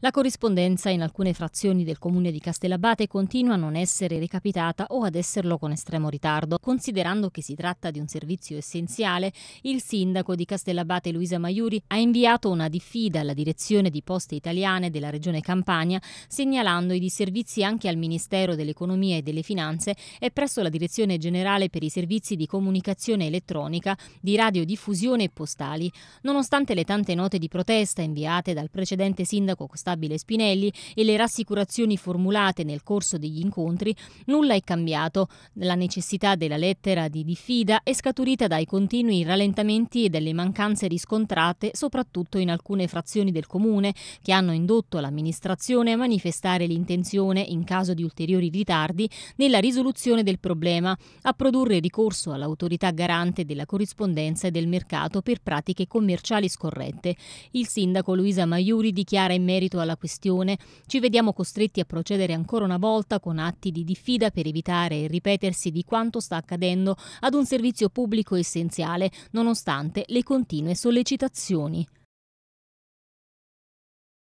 La corrispondenza in alcune frazioni del comune di Castellabate continua a non essere recapitata o ad esserlo con estremo ritardo. Considerando che si tratta di un servizio essenziale, il sindaco di Castellabate Luisa Maiuri ha inviato una diffida alla direzione di Poste Italiane della regione Campania, segnalando i disservizi anche al Ministero dell'Economia e delle Finanze e presso la Direzione Generale per i Servizi di Comunicazione Elettronica, di Radiodiffusione e Postali. Nonostante le tante note di protesta inviate dal precedente sindaco Costanzo Stabile Spinelli e le rassicurazioni formulate nel corso degli incontri, nulla è cambiato. La necessità della lettera di diffida è scaturita dai continui rallentamenti e dalle mancanze riscontrate, soprattutto in alcune frazioni del comune, che hanno indotto l'amministrazione a manifestare l'intenzione, in caso di ulteriori ritardi, nella risoluzione del problema, a produrre ricorso all'autorità garante della corrispondenza e del mercato per pratiche commerciali scorrette. Il sindaco Luisa Maiuri dichiara in merito merito alla questione, ci vediamo costretti a procedere ancora una volta con atti di diffida per evitare il ripetersi di quanto sta accadendo ad un servizio pubblico essenziale, nonostante le continue sollecitazioni.